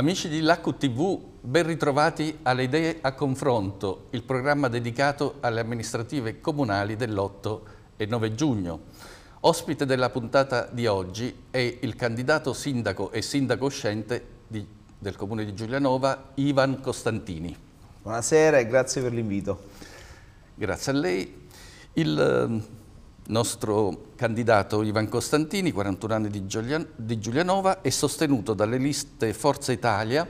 Amici di LACU TV, ben ritrovati alle Idee a Confronto, il programma dedicato alle amministrative comunali dell'8 e 9 giugno. Ospite della puntata di oggi è il candidato sindaco e sindaco uscente di, del comune di Giulianova, Ivan Costantini. Buonasera e grazie per l'invito. Grazie a lei. Il nostro candidato Ivan Costantini, 41 anni di, Giulian di Giulianova, è sostenuto dalle liste Forza Italia,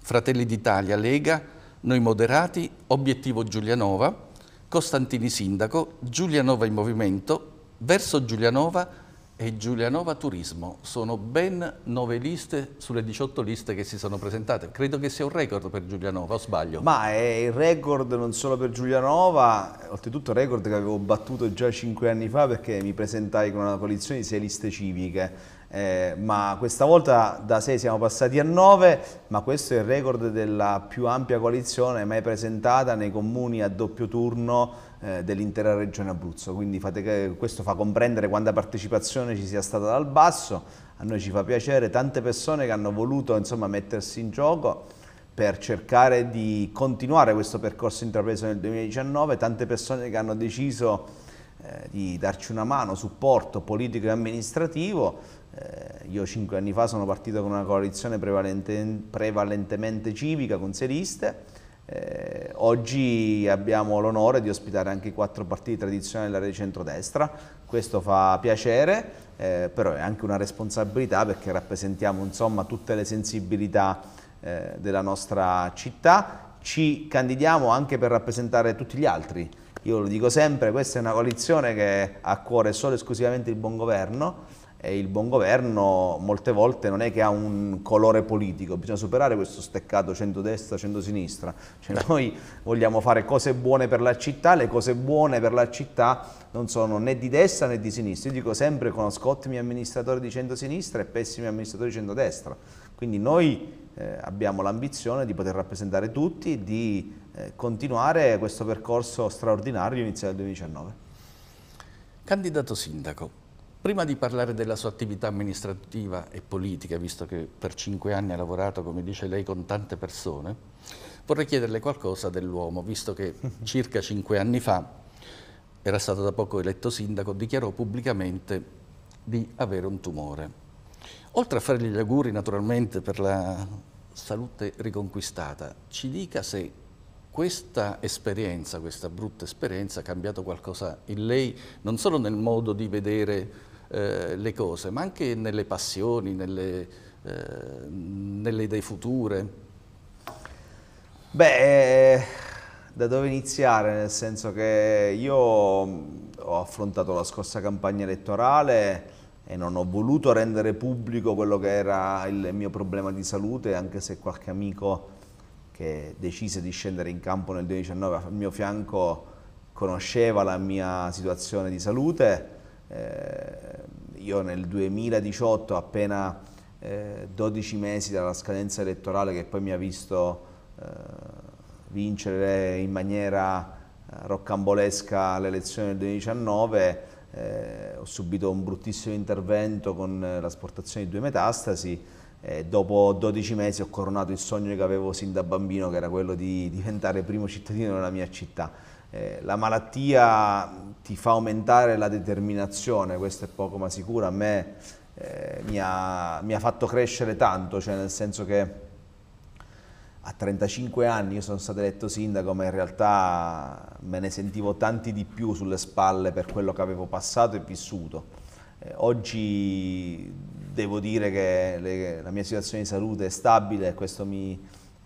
Fratelli d'Italia, Lega, Noi Moderati, Obiettivo Giulianova, Costantini Sindaco, Giulianova in Movimento, Verso Giulianova, e Giulianova Turismo sono ben nove liste sulle 18 liste che si sono presentate. Credo che sia un record per Giulianova, o sbaglio? Ma è il record non solo per Giulianova, oltretutto il record che avevo battuto già cinque anni fa perché mi presentai con una coalizione di sei liste civiche. Eh, ma questa volta da 6 siamo passati a 9, ma questo è il record della più ampia coalizione mai presentata nei comuni a doppio turno eh, dell'intera regione Abruzzo, quindi fate, questo fa comprendere quanta partecipazione ci sia stata dal basso, a noi ci fa piacere tante persone che hanno voluto insomma, mettersi in gioco per cercare di continuare questo percorso intrapreso nel 2019, tante persone che hanno deciso eh, di darci una mano, supporto politico e amministrativo. Eh, io cinque anni fa sono partito con una coalizione prevalentemente civica, con sei liste, eh, oggi abbiamo l'onore di ospitare anche i quattro partiti tradizionali dell'area di centrodestra, questo fa piacere, eh, però è anche una responsabilità perché rappresentiamo insomma, tutte le sensibilità eh, della nostra città, ci candidiamo anche per rappresentare tutti gli altri. Io lo dico sempre, questa è una coalizione che ha a cuore solo e esclusivamente il buon governo, e il buon governo molte volte non è che ha un colore politico, bisogna superare questo steccato centrodestra, centrosinistra. Cioè noi vogliamo fare cose buone per la città, le cose buone per la città non sono né di destra né di sinistra. Io dico sempre conosco ottimi amministratori di centrosinistra e pessimi amministratori di centrodestra. Quindi noi eh, abbiamo l'ambizione di poter rappresentare tutti, e di eh, continuare questo percorso straordinario iniziato nel 2019. Candidato sindaco, Prima di parlare della sua attività amministrativa e politica, visto che per cinque anni ha lavorato, come dice lei, con tante persone, vorrei chiederle qualcosa dell'uomo, visto che circa cinque anni fa era stato da poco eletto sindaco, dichiarò pubblicamente di avere un tumore. Oltre a fargli gli auguri naturalmente per la salute riconquistata, ci dica se questa esperienza, questa brutta esperienza ha cambiato qualcosa in lei, non solo nel modo di vedere eh, le cose, ma anche nelle passioni, nelle, eh, nelle idee future? Beh, eh, da dove iniziare? Nel senso che io mm, ho affrontato la scorsa campagna elettorale e non ho voluto rendere pubblico quello che era il mio problema di salute, anche se qualche amico che decise di scendere in campo nel 2019 al mio fianco conosceva la mia situazione di salute eh, io nel 2018, appena 12 eh, mesi dalla scadenza elettorale che poi mi ha visto eh, vincere in maniera roccambolesca l'elezione del 2019, eh, ho subito un bruttissimo intervento con l'asportazione di due metastasi e dopo 12 mesi ho coronato il sogno che avevo sin da bambino che era quello di diventare primo cittadino della mia città eh, la malattia ti fa aumentare la determinazione, questo è poco ma sicuro, a me eh, mi, ha, mi, ha, fatto crescere tanto, cioè nel senso che a 35 anni io sono stato eletto sindaco, ma in realtà me ne sentivo tanti di più sulle spalle per quello che avevo passato e vissuto. Eh, oggi devo dire che le, la mia situazione di salute è stabile e questo mi,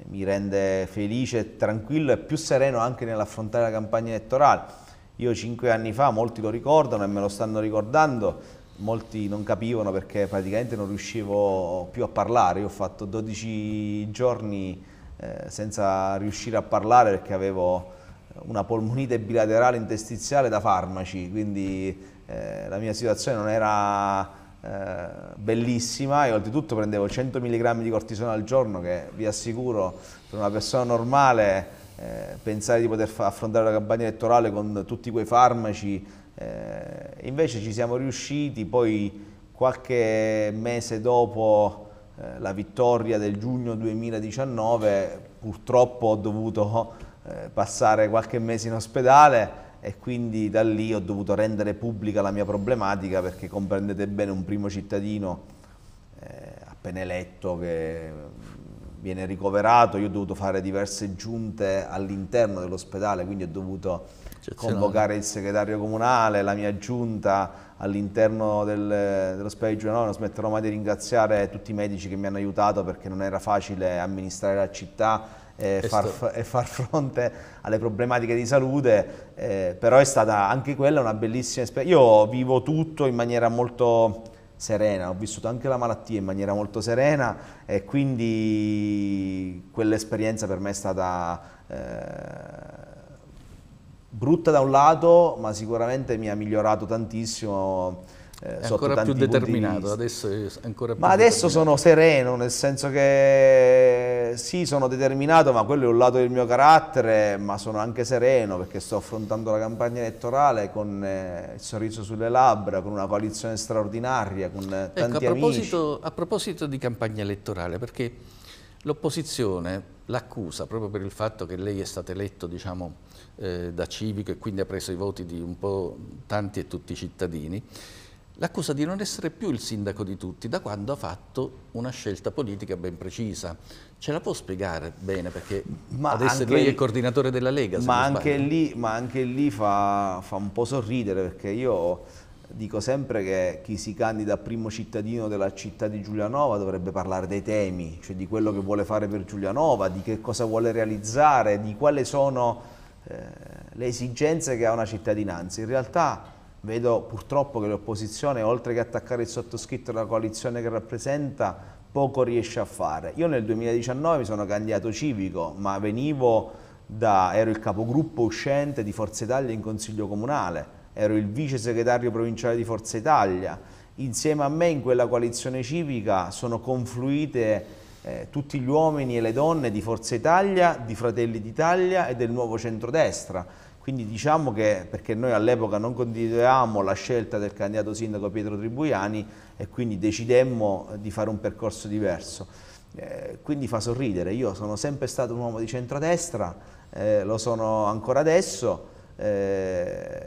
mi rende felice, tranquillo e più sereno anche nell'affrontare la campagna elettorale. Io cinque anni fa, molti lo ricordano e me lo stanno ricordando, molti non capivano perché praticamente non riuscivo più a parlare, io ho fatto 12 giorni eh, senza riuscire a parlare perché avevo una polmonite bilaterale interstiziale da farmaci, quindi eh, la mia situazione non era eh, bellissima e oltretutto prendevo 100 mg di cortisone al giorno che vi assicuro per una persona normale eh, pensare di poter affrontare la campagna elettorale con tutti quei farmaci eh, invece ci siamo riusciti poi qualche mese dopo eh, la vittoria del giugno 2019 purtroppo ho dovuto eh, passare qualche mese in ospedale e quindi da lì ho dovuto rendere pubblica la mia problematica perché comprendete bene un primo cittadino eh, appena eletto che mm, viene ricoverato, io ho dovuto fare diverse giunte all'interno dell'ospedale, quindi ho dovuto convocare il segretario comunale, la mia giunta all'interno del, dell'ospedale di Giuliano, non smetterò mai di ringraziare tutti i medici che mi hanno aiutato perché non era facile amministrare la città, e far, e far, fronte alle problematiche di salute, eh, però è stata anche quella una bellissima esperienza. Io vivo tutto in maniera molto serena, ho vissuto anche la malattia in maniera molto serena e quindi quell'esperienza per me è stata... Eh, brutta da un lato, ma sicuramente mi ha migliorato tantissimo eh, è ancora più determinato, adesso è ancora più Ma adesso sono sereno, nel senso che sì, sono determinato, ma quello è un lato del mio carattere, ma sono anche sereno perché sto affrontando la campagna elettorale con eh, il sorriso sulle labbra, con una coalizione straordinaria, con ecco, tanti a proposito, amici. A proposito di campagna elettorale, perché l'opposizione l'accusa proprio per il fatto che lei è stato eletto, diciamo, eh, da civico e quindi ha preso i voti di un po' tanti e tutti i cittadini, l'accusa di non essere più il sindaco di tutti da quando ha fatto una scelta politica ben precisa. Ce la può spiegare bene perché ma adesso lei è coordinatore della Lega. Ma anche, lì, ma, anche lì, fa, fa un po' sorridere perché io dico sempre che chi si candida a primo cittadino della città di Giulianova dovrebbe parlare dei temi, cioè di quello che vuole fare per Giulianova, di che cosa vuole realizzare, di quali sono eh, le esigenze che ha una cittadinanza. In realtà Vedo purtroppo che l'opposizione, oltre che attaccare il sottoscritto e la coalizione che rappresenta, poco riesce a fare. Io nel 2019 mi sono candidato civico, ma venivo da, ero il capogruppo uscente di Forza Italia in Consiglio Comunale, ero il vice segretario provinciale di Forza Italia. Insieme a me in quella coalizione civica sono confluite eh, tutti gli uomini e le donne di Forza Italia, di Fratelli d'Italia e del Nuovo Centrodestra quindi diciamo che, perché noi all'epoca non condividevamo la scelta del candidato sindaco Pietro Tribuiani e quindi decidemmo di fare un percorso diverso. Eh, quindi fa sorridere, io sono sempre stato un uomo di centrodestra, eh, lo sono ancora adesso, eh,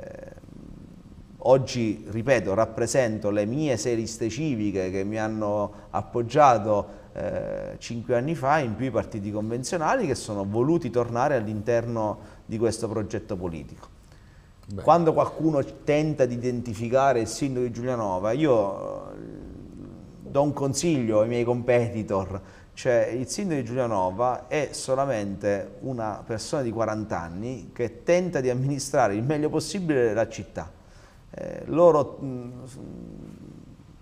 oggi, ripeto, rappresento le mie seriste civiche che mi hanno appoggiato eh, cinque anni fa in più i partiti convenzionali che sono voluti tornare all'interno di questo progetto politico. Beh. Quando qualcuno tenta di identificare il sindaco di Giulianova, io eh, do un consiglio ai miei competitor, cioè il sindaco di Giulianova è solamente una persona di 40 anni che tenta di amministrare il meglio possibile la città. Eh, loro mh, mm,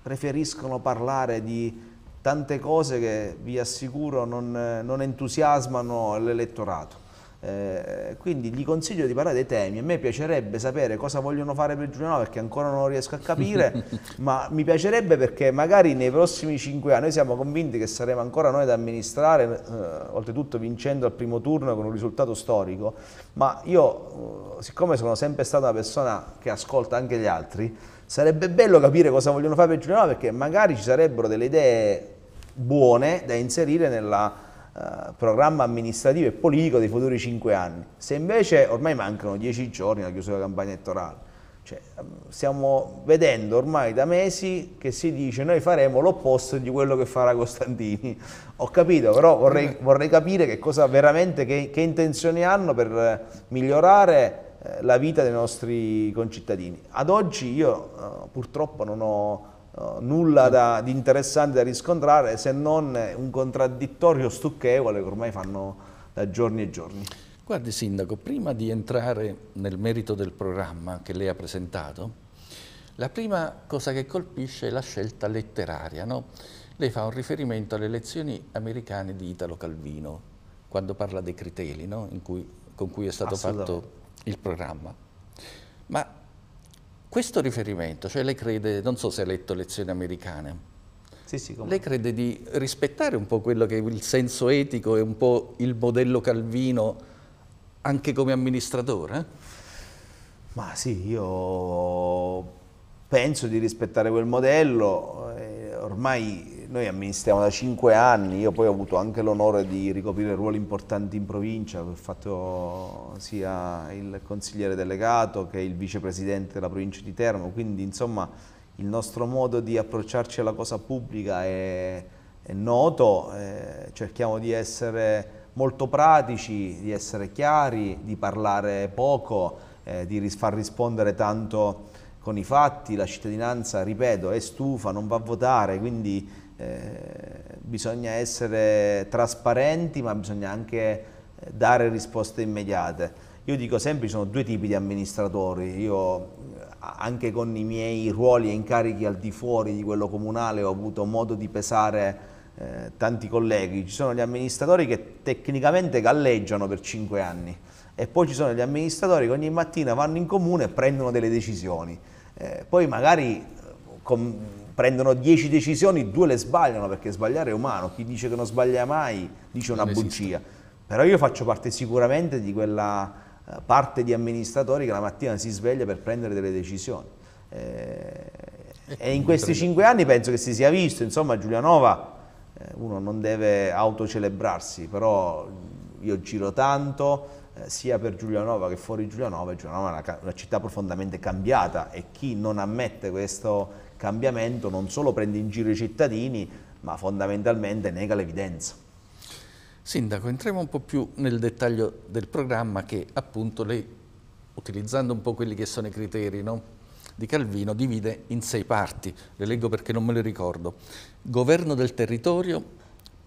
preferiscono parlare di tante cose che vi assicuro non, non entusiasmano l'elettorato. Eh, quindi gli consiglio di parlare dei temi. A me piacerebbe sapere cosa vogliono fare per Giuliano perché ancora non riesco a capire, ma mi piacerebbe perché magari nei prossimi cinque anni noi siamo convinti che saremo ancora noi ad amministrare, eh, oltretutto vincendo al primo turno con un risultato storico, ma io eh, siccome sono sempre stata una persona che ascolta anche gli altri, sarebbe bello capire cosa vogliono fare per Giuliano perché magari ci sarebbero delle idee buone da inserire nel uh, eh, programma amministrativo e politico dei futuri cinque anni. Se invece ormai mancano dieci giorni alla chiusura della campagna elettorale, cioè, mm, stiamo vedendo ormai da mesi che si dice noi faremo l'opposto di quello che farà Costantini. Ho capito, però vorrei, mm. vorrei capire che cosa veramente, che, che intenzioni hanno per migliorare eh, la vita dei nostri concittadini. Ad oggi io eh, purtroppo non ho eh, nulla da, di interessante da riscontrare se non un contraddittorio stucchevole che ormai fanno da giorni e giorni. Guardi Sindaco, prima di entrare nel merito del programma che lei ha presentato, la prima cosa che colpisce è la scelta letteraria. No? Lei fa un riferimento alle elezioni americane di Italo Calvino, quando parla dei criteri no? cui, con cui è stato fatto il programma. Ma questo riferimento, cioè lei crede, non so se ha letto lezioni americane, sì, sì, lei crede di rispettare un po' quello che è il senso etico e un po' il modello Calvino anche come amministratore? Ma sì, io penso di rispettare quel modello, eh, ormai noi amministriamo da cinque anni, io poi ho avuto anche l'onore di ricoprire ruoli importanti in provincia, ho fatto sia il consigliere delegato che il vicepresidente della provincia di Teramo, quindi insomma il nostro modo di approcciarci alla cosa pubblica è, è noto, eh, cerchiamo di essere molto pratici, di essere chiari, di parlare poco, eh, di far rispondere tanto con i fatti, la cittadinanza, ripeto, è stufa, non va a votare, quindi eh, bisogna essere trasparenti ma bisogna anche eh, dare risposte immediate. Io dico sempre ci sono due tipi di amministratori, io eh, anche con i miei ruoli e incarichi al di fuori di quello comunale ho avuto modo di pesare eh, tanti colleghi, ci sono gli amministratori che tecnicamente galleggiano per cinque anni e poi ci sono gli amministratori che ogni mattina vanno in comune e prendono delle decisioni, eh, poi magari con, prendono 10 decisioni, due le sbagliano perché sbagliare è umano, chi dice che non sbaglia mai dice una non bugia. Esiste. Però io faccio parte sicuramente di quella eh, parte di amministratori che la mattina si sveglia per prendere delle decisioni. Eh, eh, e in questi cinque anni penso che si sia visto, insomma Giulianova uno non deve autocelebrarsi, però io giro tanto, sia per Giulianova che fuori Giulianova, Giulianova è una, città profondamente cambiata e chi non ammette questo cambiamento non solo prende in giro i cittadini, ma fondamentalmente nega l'evidenza. Sindaco, entriamo un po' più nel dettaglio del programma che appunto lei, utilizzando un po' quelli che sono i criteri no? di Calvino, divide in sei parti, le leggo perché non me le ricordo. Governo del territorio,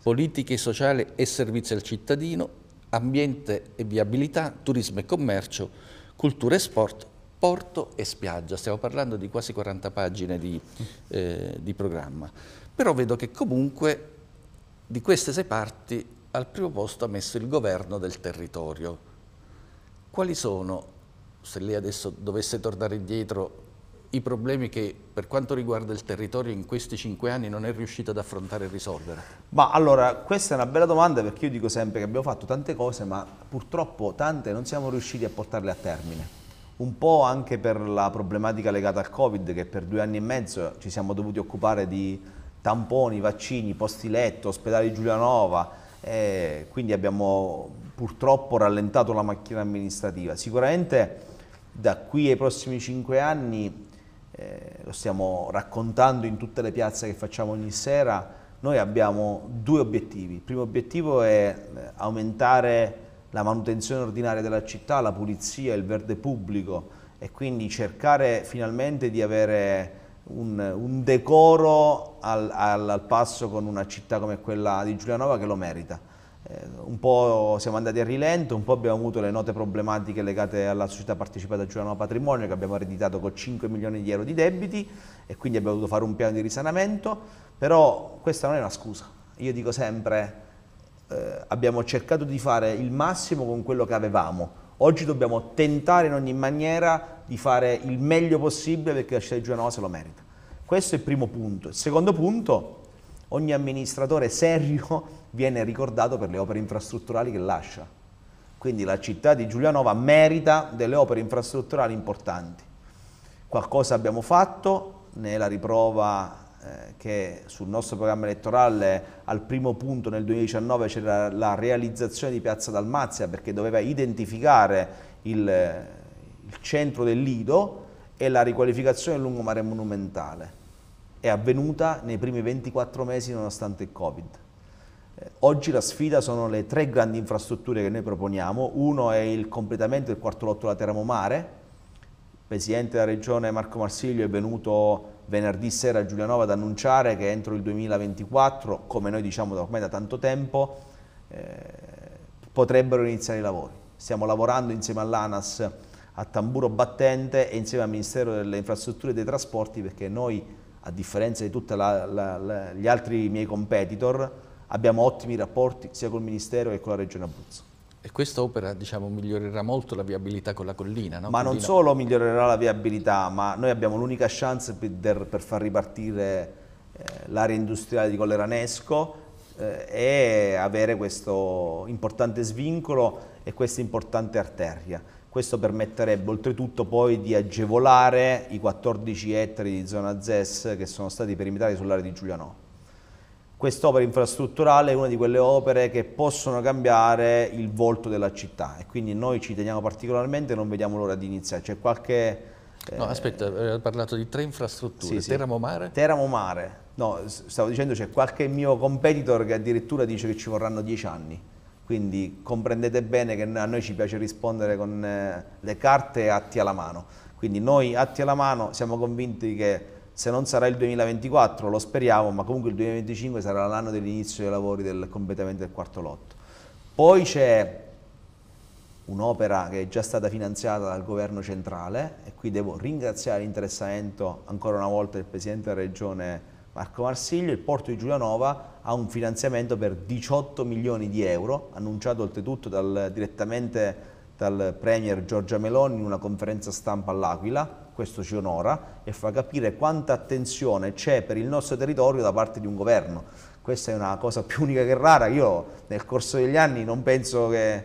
politiche sociali e servizi al cittadino, ambiente e viabilità, turismo e commercio, cultura e sport, porto e spiaggia, stiamo parlando di quasi 40 pagine di, eh, di programma, però vedo che comunque di queste sei parti al primo posto ha messo il governo del territorio. Quali sono, se lei adesso dovesse tornare indietro, i problemi che per quanto riguarda il territorio in questi cinque anni non è riuscito ad affrontare e risolvere? Ma allora, questa è una bella domanda perché io dico sempre che abbiamo fatto tante cose ma purtroppo tante non siamo riusciti a portarle a termine un po' anche per la problematica legata al Covid, che per due anni e mezzo ci siamo dovuti occupare di tamponi, vaccini, posti letto, ospedali Giulianova, eh, quindi abbiamo purtroppo rallentato la macchina amministrativa. Sicuramente da qui ai prossimi cinque anni, eh, lo stiamo raccontando in tutte le piazze che facciamo ogni sera, noi abbiamo due obiettivi. Il primo obiettivo è eh, aumentare la manutenzione ordinaria della città, la pulizia, il verde pubblico e quindi cercare finalmente di avere un, un decoro al, al, passo con una città come quella di Giulianova che lo merita. Eh, un po' siamo andati a rilento, un po' abbiamo avuto le note problematiche legate alla società partecipata Giulianova Patrimonio che abbiamo ereditato con 5 milioni di euro di debiti e quindi abbiamo dovuto fare un piano di risanamento, però questa non è una scusa. Io dico sempre eh, abbiamo cercato di fare il massimo con quello che avevamo. Oggi dobbiamo tentare in ogni maniera di fare il meglio possibile perché la città di Giovanova se lo merita. Questo è il primo punto. Il secondo punto, ogni amministratore serio viene ricordato per le opere infrastrutturali che lascia. Quindi la città di Giulianova merita delle opere infrastrutturali importanti. Qualcosa abbiamo fatto, ne è la riprova eh, che sul nostro programma elettorale al primo punto nel 2019 c'era la realizzazione di Piazza Dalmazia perché doveva identificare il, il centro del Lido e la riqualificazione del lungomare monumentale. È avvenuta nei primi 24 mesi nonostante il Covid. Eh, oggi la sfida sono le tre grandi infrastrutture che noi proponiamo. Uno è il completamento del quarto lotto della Teramo Mare. Il Presidente della Regione Marco Marsiglio è venuto venerdì sera a Giulianova ad annunciare che entro il 2024, come noi diciamo ormai da tanto tempo, eh, potrebbero iniziare i lavori. Stiamo lavorando insieme all'ANAS a tamburo battente e insieme al Ministero delle Infrastrutture e dei Trasporti perché noi, a differenza di tutti gli altri miei competitor, abbiamo ottimi rapporti sia col Ministero che con la Regione Abruzzo. E questa opera diciamo, migliorerà molto la viabilità con la collina. No? Ma collina... non solo migliorerà la viabilità, ma noi abbiamo l'unica chance per, per, far ripartire eh, l'area industriale di Colleranesco eh, e avere questo importante svincolo e questa importante arteria. Questo permetterebbe oltretutto poi di agevolare i 14 ettari di zona ZES che sono stati perimetrati sull'area di Giuliano quest'opera infrastrutturale è una di quelle opere che possono cambiare il volto della città e quindi noi ci teniamo particolarmente e non vediamo l'ora di iniziare. C'è qualche... Eh, no, aspetta, eh, hai parlato di tre infrastrutture, sì, sì. Teramo Mare? Teramo Mare, no, stavo dicendo c'è qualche mio competitor che addirittura dice che ci vorranno dieci anni, quindi comprendete bene che a noi ci piace rispondere con eh, le carte atti alla mano, quindi noi atti alla mano siamo convinti che se non sarà il 2024, lo speriamo, ma comunque il 2025 sarà l'anno dell'inizio dei lavori del completamento del quarto lotto. Poi c'è un'opera che è già stata finanziata dal governo centrale e qui devo ringraziare l'interessamento ancora una volta del Presidente della Regione Marco Marsiglio, il porto di Giulianova ha un finanziamento per 18 milioni di euro, annunciato oltretutto dal, direttamente dal Premier Giorgia Meloni in una conferenza stampa all'Aquila, questo ci onora e fa capire quanta attenzione c'è per il nostro territorio da parte di un governo. Questa è una cosa più unica che rara, io nel corso degli anni non penso che eh,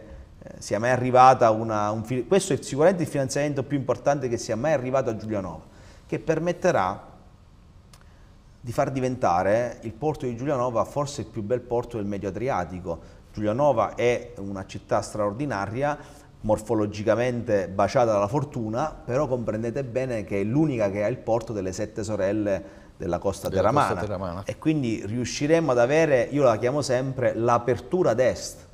sia mai arrivata una... Un, questo è sicuramente il finanziamento più importante che sia mai arrivato a Giulianova, che permetterà di far diventare il porto di Giulianova forse il più bel porto del Medio Adriatico. Giulianova è una città straordinaria, morfologicamente baciata dalla fortuna, però comprendete bene che è l'unica che ha il porto delle sette sorelle della costa della terramana. Costa terramana. E quindi riusciremo ad avere, io la chiamo sempre, l'apertura ad est,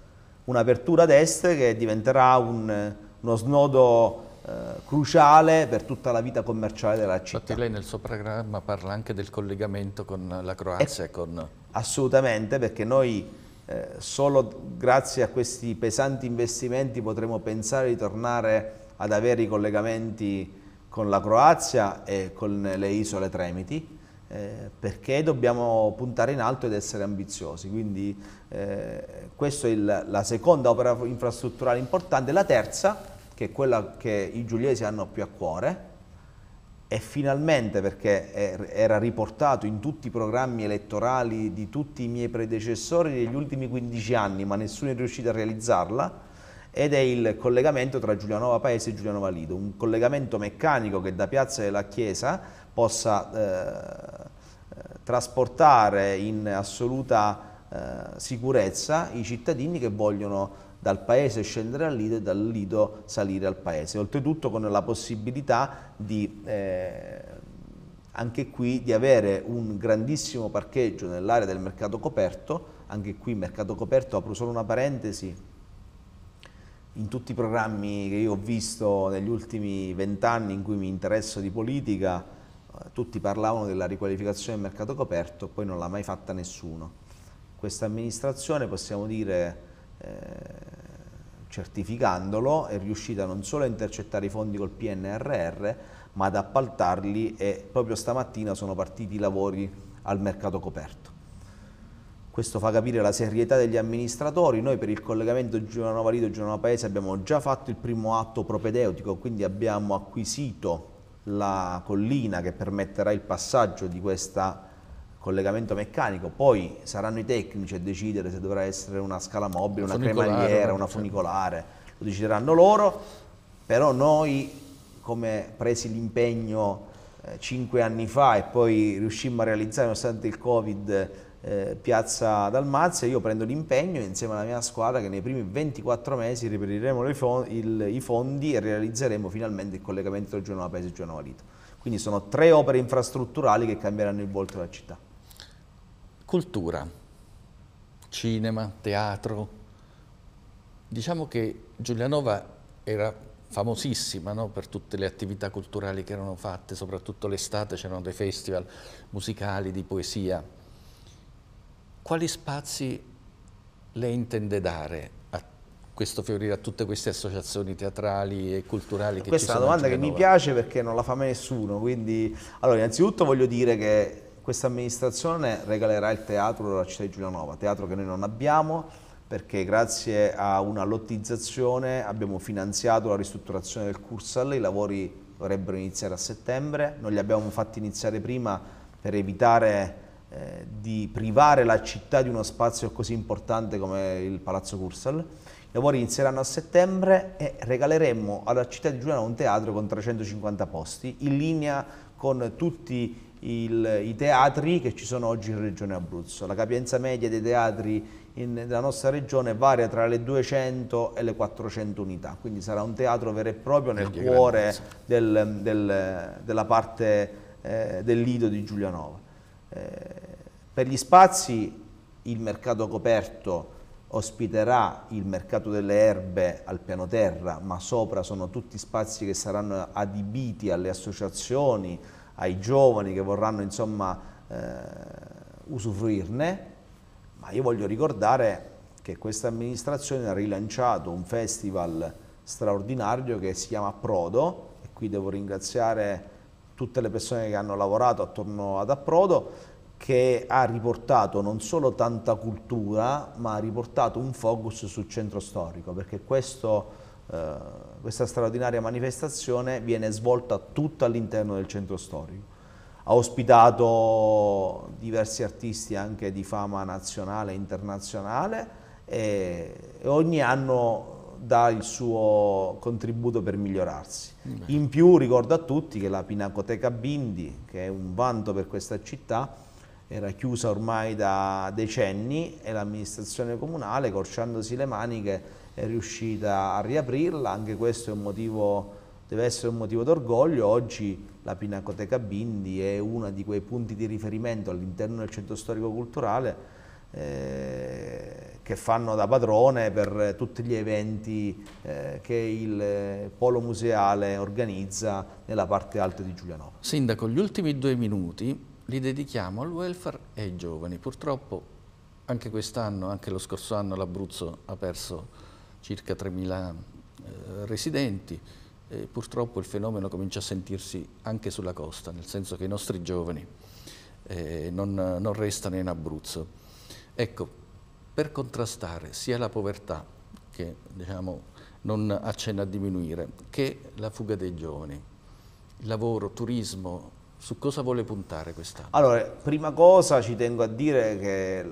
un'apertura ad est che diventerà un, uno snodo eh, cruciale per tutta la vita commerciale della città. Infatti lei nel suo programma parla anche del collegamento con la Croazia. Eh, e, con... Assolutamente, perché noi eh, solo grazie a questi pesanti investimenti potremo pensare di tornare ad avere i collegamenti con la Croazia e con le isole Tremiti eh, perché dobbiamo puntare in alto ed essere ambiziosi quindi eh, questa è il, la seconda opera infrastrutturale importante la terza che è quella che i giuliesi hanno più a cuore e finalmente perché era riportato in tutti i programmi elettorali di tutti i miei predecessori negli ultimi 15 anni, ma nessuno è riuscito a realizzarla, ed è il collegamento tra Giulianova Paese e Giulianova Lido, un collegamento meccanico che da Piazza della Chiesa possa eh, trasportare in assoluta eh, sicurezza i cittadini che vogliono dal paese scendere al lido e dal lido salire al paese, oltretutto con la possibilità di, eh, anche qui, di avere un grandissimo parcheggio nell'area del mercato coperto, anche qui mercato coperto, apro solo una parentesi, in tutti i programmi che io ho visto negli ultimi vent'anni in cui mi interesso di politica, tutti parlavano della riqualificazione del mercato coperto, poi non l'ha mai fatta nessuno. Questa amministrazione possiamo dire eh, certificandolo, è riuscita non solo a intercettare i fondi col PNRR, ma ad appaltarli e proprio stamattina sono partiti i lavori al mercato coperto. Questo fa capire la serietà degli amministratori. Noi per il collegamento Giulianova Lido Giulianova Paese abbiamo già fatto il primo atto propedeutico, quindi abbiamo acquisito la collina che permetterà il passaggio di questa collegamento meccanico, poi saranno i tecnici a decidere se dovrà essere una scala mobile, una, cremagliera, una certo. funicolare, lo decideranno loro, però noi come presi l'impegno eh, cinque anni fa e poi riuscimmo a realizzare nonostante il Covid eh, Piazza Dalmazia, io prendo l'impegno insieme alla mia squadra che nei primi 24 mesi reperiremo fon il, i fondi e realizzeremo finalmente il collegamento tra Genova Paese e Genova Lito. Quindi sono tre opere infrastrutturali che cambieranno il volto della città. Cultura, cinema, teatro. Diciamo che Giulianova era famosissima no? per tutte le attività culturali che erano fatte, soprattutto l'estate c'erano dei festival musicali, di poesia. Quali spazi lei intende dare a questo fiorire a tutte queste associazioni teatrali e culturali che Questa è una domanda che mi piace perché non la fa mai nessuno, quindi allora innanzitutto voglio dire che questa amministrazione regalerà il teatro alla città di Giulianova, teatro che noi non abbiamo perché grazie a una lottizzazione abbiamo finanziato la ristrutturazione del Cursal, i lavori dovrebbero iniziare a settembre, non li abbiamo fatti iniziare prima per evitare eh, di privare la città di uno spazio così importante come il Palazzo Cursal. I lavori inizieranno a settembre e regaleremo alla città di Giuliano un teatro con 350 posti in linea con tutti i il, i teatri che ci sono oggi in Regione Abruzzo. La capienza media dei teatri in, nella nostra regione varia tra le 200 e le 400 unità, quindi sarà un teatro vero e proprio nel cuore del, del, della parte eh, del Lido di Giulianova. Eh, per gli spazi il mercato coperto ospiterà il mercato delle erbe al piano terra, ma sopra sono tutti spazi che saranno adibiti alle associazioni, ai giovani che vorranno insomma eh, usufruirne, ma io voglio ricordare che questa amministrazione ha rilanciato un festival straordinario che si chiama Prodo e qui devo ringraziare tutte le persone che hanno lavorato attorno ad Approdo che ha riportato non solo tanta cultura ma ha riportato un focus sul centro storico perché questo eh, questa straordinaria manifestazione viene svolta tutta all'interno del centro storico. Ha ospitato diversi artisti anche di fama nazionale e internazionale e ogni anno dà il suo contributo per migliorarsi. In più ricordo a tutti che la Pinacoteca Bindi, che è un vanto per questa città, era chiusa ormai da decenni e l'amministrazione comunale, corciandosi le maniche, è riuscita a riaprirla, anche questo motivo, deve essere un motivo d'orgoglio. Oggi la Pinacoteca Bindi è uno di quei punti di riferimento all'interno del centro storico culturale eh, che fanno da padrone per tutti gli eventi eh, che il eh, Polo Museale organizza nella parte alta di Giulianova. Sindaco, gli ultimi due minuti li dedichiamo al welfare e ai giovani. Purtroppo anche quest'anno, anche lo scorso anno l'Abruzzo ha perso circa 3.000 eh, residenti. E purtroppo il fenomeno comincia a sentirsi anche sulla costa, nel senso che i nostri giovani eh, non, non restano in Abruzzo. Ecco, per contrastare sia la povertà, che diciamo, non accenna a diminuire, che la fuga dei giovani, lavoro, turismo, su cosa vuole puntare quest'anno? Allora, prima cosa ci tengo a dire che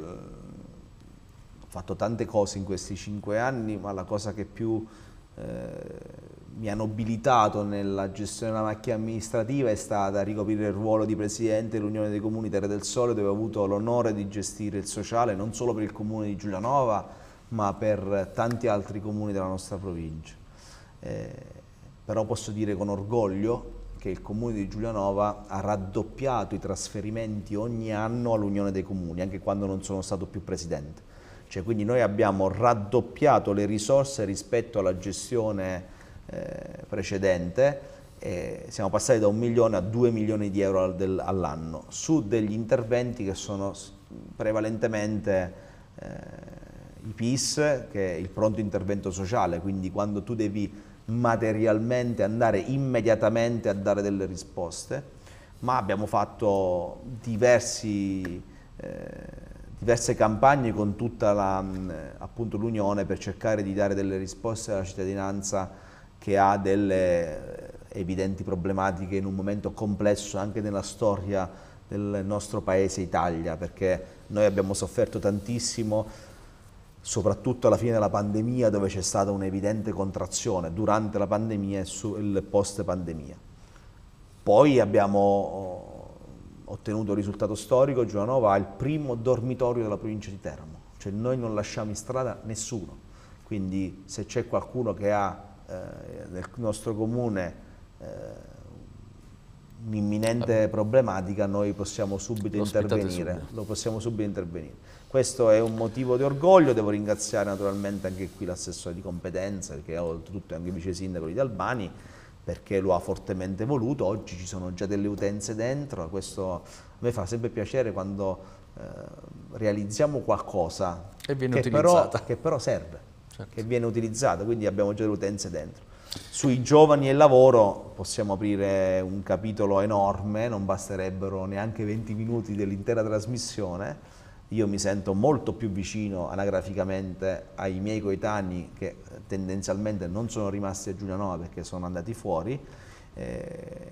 fatto tante cose in questi cinque anni, ma la cosa che più eh, mi ha nobilitato nella gestione della macchina amministrativa è stata ricoprire il ruolo di presidente dell'Unione dei Comuni Terre del Sole, dove ho avuto l'onore di gestire il sociale non solo per il comune di Giulianova, ma per tanti altri comuni della nostra provincia. Eh, però posso dire con orgoglio che il comune di Giulianova ha raddoppiato i trasferimenti ogni anno all'Unione dei Comuni, anche quando non sono stato più presidente. Cioè, quindi noi abbiamo raddoppiato le risorse rispetto alla gestione eh, precedente siamo passati da un milione a due milioni di euro all'anno su degli interventi che sono prevalentemente eh, i PIS, che è il pronto intervento sociale, quindi quando tu devi materialmente andare immediatamente a dare delle risposte, ma abbiamo fatto diversi... Eh, diverse campagne con tutta mm, l'Unione per cercare di dare delle risposte alla cittadinanza che ha delle eh, evidenti problematiche in un momento complesso anche nella storia del nostro paese Italia, perché noi abbiamo sofferto tantissimo, soprattutto alla fine della pandemia, dove c'è stata un'evidente contrazione durante la pandemia e sul post pandemia. Poi abbiamo ottenuto il risultato storico, Giovanova ha il primo dormitorio della provincia di Teramo, cioè noi non lasciamo in strada nessuno, quindi se c'è qualcuno che ha eh, nel nostro comune eh, un'imminente problematica, noi possiamo subito lo intervenire, subito. lo possiamo subito intervenire. Questo è un motivo di orgoglio, devo ringraziare naturalmente anche qui l'assessore di competenza, che è oltretutto anche vice sindaco di Albani, perché lo ha fortemente voluto, oggi ci sono già delle utenze dentro, questo a me fa sempre piacere quando eh, realizziamo qualcosa che però, che, però, serve, certo. che viene utilizzata, quindi abbiamo già delle utenze dentro. Sui giovani e lavoro possiamo aprire un capitolo enorme, non basterebbero neanche 20 minuti dell'intera trasmissione, io mi sento molto più vicino anagraficamente ai miei coetanei che eh, tendenzialmente non sono rimasti a Giulianova perché sono andati fuori. Eh,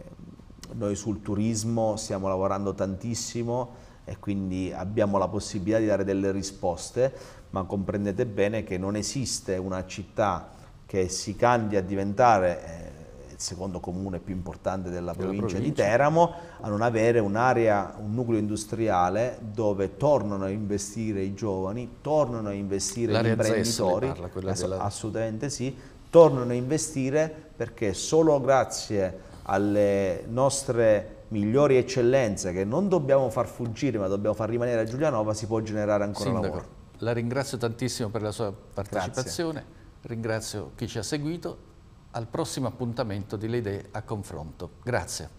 noi sul turismo stiamo lavorando tantissimo e quindi abbiamo la possibilità di dare delle risposte, ma comprendete bene che non esiste una città che si candidi a diventare eh, secondo comune più importante della provincia, provincia, di Teramo, a non avere un'area, un nucleo industriale dove tornano a investire i giovani, tornano a investire gli imprenditori, parla, ass della... assolutamente sì, tornano a investire perché solo grazie alle nostre migliori eccellenze che non dobbiamo far fuggire ma dobbiamo far rimanere a Giulianova si può generare ancora Sindaco, lavoro. La ringrazio tantissimo per la sua partecipazione, Grazie. ringrazio chi ci ha seguito al prossimo appuntamento di Le Idee a confronto. Grazie.